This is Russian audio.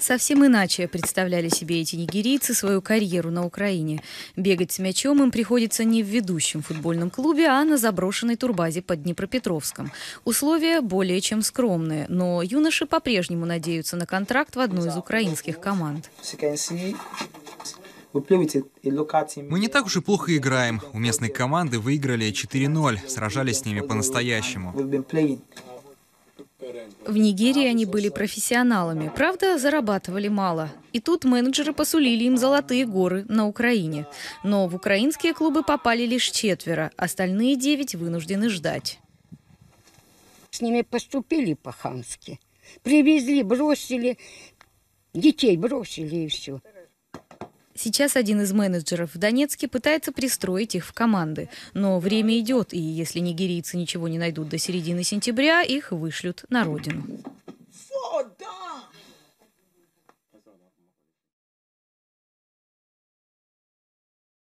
Совсем иначе представляли себе эти нигерийцы свою карьеру на Украине. Бегать с мячом им приходится не в ведущем футбольном клубе, а на заброшенной турбазе под Днепропетровском. Условия более чем скромные, но юноши по-прежнему надеются на контракт в одной из украинских команд. Мы не так уж и плохо играем. У местной команды выиграли 4-0, сражались с ними по-настоящему. В Нигерии они были профессионалами, правда, зарабатывали мало. И тут менеджеры посулили им золотые горы на Украине. Но в украинские клубы попали лишь четверо, остальные девять вынуждены ждать. С ними поступили по-хамски. Привезли, бросили, детей бросили и все. Сейчас один из менеджеров в Донецке пытается пристроить их в команды. Но время идет, и если нигерийцы ничего не найдут до середины сентября, их вышлют на родину.